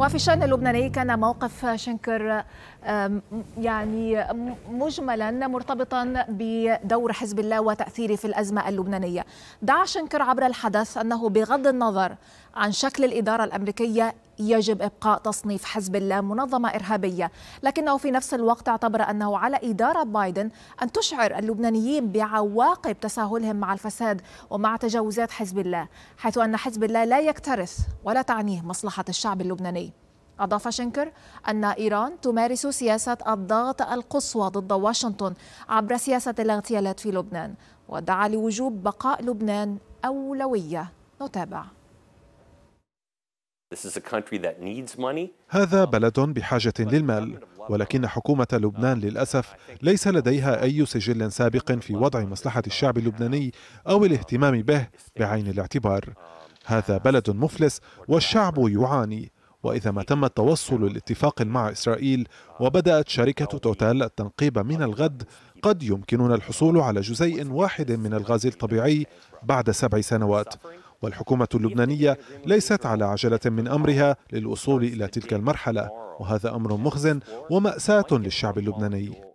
وفي الشان اللبناني كان موقف شنكر يعني مجملا مرتبطا بدور حزب الله وتأثيره في الأزمة اللبنانية دعا شنكر عبر الحدث أنه بغض النظر عن شكل الإدارة الأمريكية يجب إبقاء تصنيف حزب الله منظمة إرهابية لكنه في نفس الوقت اعتبر أنه على إدارة بايدن أن تشعر اللبنانيين بعواقب تساهلهم مع الفساد ومع تجاوزات حزب الله حيث أن حزب الله لا يكترث ولا تعنيه مصلحة الشعب اللبناني أضاف شنكر أن إيران تمارس سياسة الضغط القصوى ضد واشنطن عبر سياسة الاغتيالات في لبنان ودعا لوجوب بقاء لبنان أولوية نتابع هذا بلد بحاجة للمال ولكن حكومة لبنان للأسف ليس لديها أي سجل سابق في وضع مصلحة الشعب اللبناني أو الاهتمام به بعين الاعتبار هذا بلد مفلس والشعب يعاني وإذا ما تم التوصل لاتفاق مع إسرائيل وبدأت شركة توتال التنقيب من الغد قد يمكننا الحصول على جزيء واحد من الغاز الطبيعي بعد سبع سنوات والحكومة اللبنانية ليست على عجلة من أمرها للوصول إلى تلك المرحلة وهذا أمر مخزن ومأساة للشعب اللبناني